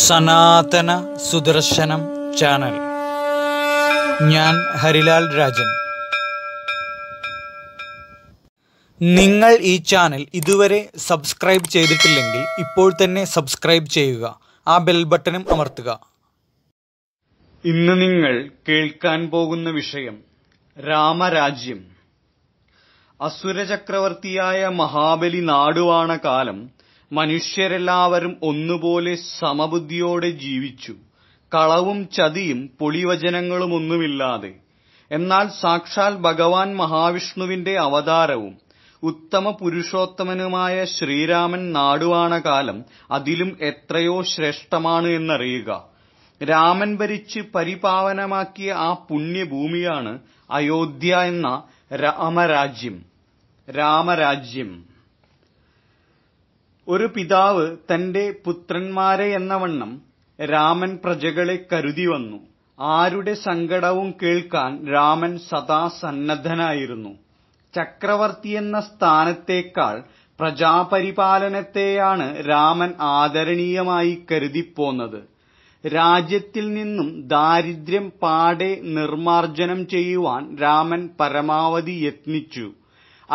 സനാതന സുദർശനം ചാനൽ ഞാൻ ഹരിലാൽ രാജൻ നിങ്ങൾ ഈ ചാനൽ ഇതുവരെ സബ്സ്ക്രൈബ് ചെയ്തിട്ടില്ലെങ്കിൽ ഇപ്പോൾ തന്നെ സബ്സ്ക്രൈബ് ചെയ്യുക ആ ബെൽ ബട്ടണും അമർത്തുക ഇന്ന് നിങ്ങൾ കേൾക്കാൻ പോകുന്ന വിഷയം രാമരാജ്യം അസുരചക്രവർത്തിയായ മഹാബലി നാടുവാണ കാലം മനുഷ്യരെല്ലാവരും ഒന്നുപോലെ സമബുദ്ധിയോടെ ജീവിച്ചു കളവും ചതിയും ഒന്നുമില്ലാതെ എന്നാൽ സാക്ഷാൽ ഭഗവാൻ മഹാവിഷ്ണുവിന്റെ അവതാരവും ഉത്തമ പുരുഷോത്തമനുമായ ശ്രീരാമൻ നാടുവാണ കാലം അതിലും എത്രയോ ശ്രേഷ്ഠമാണ് എന്നറിയുക രാമൻ ഭരിച്ച് പരിപാവനമാക്കിയ ആ പുണ്യഭൂമിയാണ് അയോധ്യ എന്ന രാമരാജ്യം ഒരു പിതാവ് തന്റെ എന്നവണ്ണം രാമൻ പ്രജകളെ വന്നു ആരുടെ സങ്കടവും കേൾക്കാൻ രാമൻ സദാ സന്നദ്ധനായിരുന്നു ചക്രവർത്തിയെന്ന സ്ഥാനത്തേക്കാൾ പ്രജാപരിപാലനത്തെയാണ് രാമൻ ആദരണീയമായി കരുതിപ്പോന്നത് രാജ്യത്തിൽ നിന്നും ദാരിദ്ര്യം പാടെ നിർമ്മാർജ്ജനം ചെയ്യുവാൻ രാമൻ പരമാവധി യത്നിച്ചു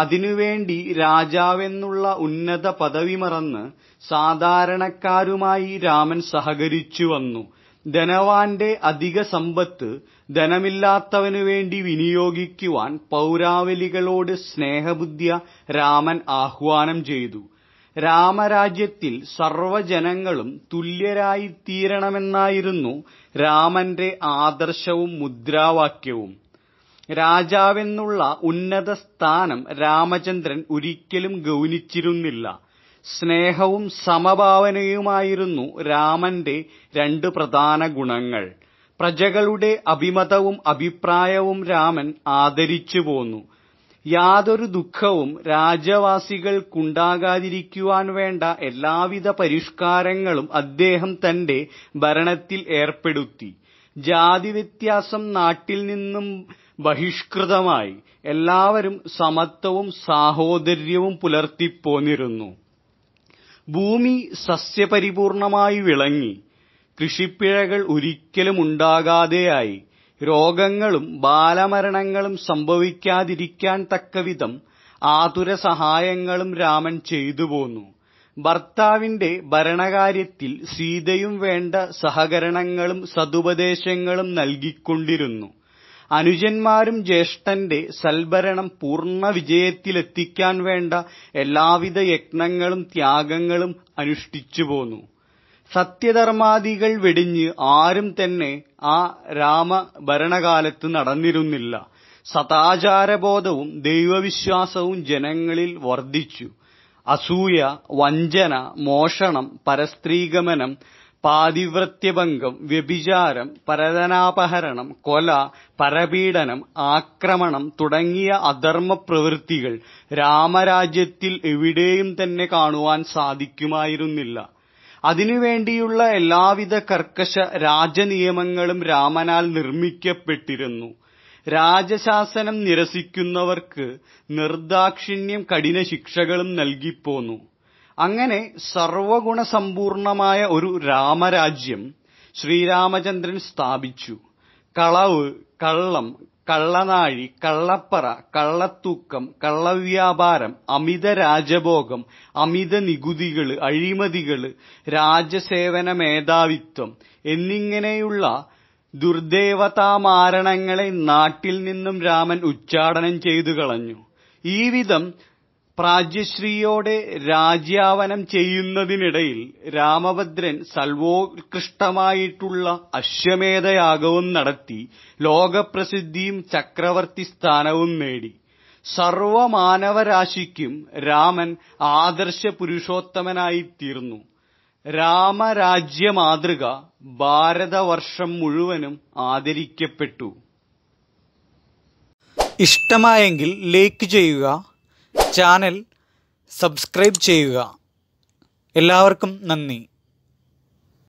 അതിനുവേണ്ടി രാജാവെന്നുള്ള ഉന്നത പദവി മറന്ന് സാധാരണക്കാരുമായി രാമൻ വന്നു ധനവാന്റെ അധിക സമ്പത്ത് ധനമില്ലാത്തവനു വേണ്ടി വിനിയോഗിക്കുവാൻ പൌരാവലികളോട് സ്നേഹബുദ്ധ്യ രാമൻ ആഹ്വാനം ചെയ്തു രാമരാജ്യത്തിൽ സർവ്വജനങ്ങളും തീരണമെന്നായിരുന്നു രാമന്റെ ആദർശവും മുദ്രാവാക്യവും രാജാവെന്നുള്ള ഉന്നത സ്ഥാനം രാമചന്ദ്രൻ ഒരിക്കലും ഗൌനിച്ചിരുന്നില്ല സ്നേഹവും സമഭാവനയുമായിരുന്നു രാമന്റെ രണ്ട് പ്രധാന ഗുണങ്ങൾ പ്രജകളുടെ അഭിമതവും അഭിപ്രായവും രാമൻ ആദരിച്ചു പോന്നു യാതൊരു ദുഃഖവും രാജവാസികൾക്കുണ്ടാകാതിരിക്കുവാൻ വേണ്ട എല്ലാവിധ പരിഷ്കാരങ്ങളും അദ്ദേഹം തന്റെ ഭരണത്തിൽ ഏർപ്പെടുത്തി ജാതിവ്യത്യാസം നാട്ടിൽ നിന്നും ബഹിഷ്കൃതമായി എല്ലാവരും സമത്വവും സാഹോദര്യവും പുലർത്തിപ്പോന്നിരുന്നു ഭൂമി സസ്യപരിപൂർണ്ണമായി വിളങ്ങി കൃഷിപ്പിഴകൾ ഉണ്ടാകാതെയായി രോഗങ്ങളും ബാലമരണങ്ങളും സംഭവിക്കാതിരിക്കാൻ തക്കവിധം ആതുരസഹായങ്ങളും രാമൻ ചെയ്തുപോന്നു ഭർത്താവിന്റെ ഭരണകാര്യത്തിൽ സീതയും വേണ്ട സഹകരണങ്ങളും സതുപദേശങ്ങളും നൽകിക്കൊണ്ടിരുന്നു. അനുജന്മാരും ജ്യേഷ്ഠന്റെ സൽഭരണം പൂർണ്ണ വിജയത്തിലെത്തിക്കാൻ വേണ്ട എല്ലാവിധ യത്നങ്ങളും ത്യാഗങ്ങളും അനുഷ്ഠിച്ചുപോന്നു. സത്യധർമാദികൾ വെടിഞ്ഞ് ആരും തന്നെ ആ രാമഭരണകാലത്ത് നടന്നിരുന്നില്ല. സദാചാരബോധവും ദൈവവിശ്വാസവും ജനങ്ങളിൽ വർദ്ധിച്ചു അസൂയ വഞ്ചന മോഷണം പരസ്ത്രീഗമനം പാതിവ്രത്യഭംഗം വ്യഭിചാരം പരതനാപഹരണം കൊല പരപീഡനം ആക്രമണം തുടങ്ങിയ അധർമ്മപ്രവൃത്തികൾ രാമരാജ്യത്തിൽ എവിടെയും തന്നെ കാണുവാൻ സാധിക്കുമായിരുന്നില്ല അതിനുവേണ്ടിയുള്ള എല്ലാവിധ കർക്കശ രാജനിയമങ്ങളും രാമനാൽ നിർമ്മിക്കപ്പെട്ടിരുന്നു രാജശാസനം നിരസിക്കുന്നവർക്ക് നിർദാക്ഷിണ്യം കഠിന ശിക്ഷകളും നൽകിപ്പോന്നു അങ്ങനെ സർവഗുണസമ്പൂർണമായ ഒരു രാമരാജ്യം ശ്രീരാമചന്ദ്രൻ സ്ഥാപിച്ചു കളവ് കള്ളം കള്ളനാഴി കള്ളപ്പറ കള്ളത്തൂക്കം കള്ളവ്യാപാരം അമിത രാജഭോഗം അമിത നികുതികൾ അഴിമതികൾ രാജസേവന മേധാവിത്വം എന്നിങ്ങനെയുള്ള ദുർദേവതാമാരണങ്ങളെ നാട്ടിൽ നിന്നും രാമൻ ഉച്ചാടനം കളഞ്ഞു ഈ വിധം പ്രാജ്യശ്രീയോടെ രാജ്യാവനം ചെയ്യുന്നതിനിടയിൽ രാമഭദ്രൻ സർവോത്കൃഷ്ടമായിട്ടുള്ള അശ്വമേധയാഗവും നടത്തി ലോകപ്രസിദ്ധിയും ചക്രവർത്തി സ്ഥാനവും നേടി. സർവ്വമാനവരാശിക്കും രാമൻ ആദർശ തീർന്നു രാമരാജ്യ മാതൃക ഭാരതവർഷം മുഴുവനും ആദരിക്കപ്പെട്ടു ഇഷ്ടമായെങ്കിൽ ലൈക്ക് ചെയ്യുക ചാനൽ സബ്സ്ക്രൈബ് ചെയ്യുക എല്ലാവർക്കും നന്ദി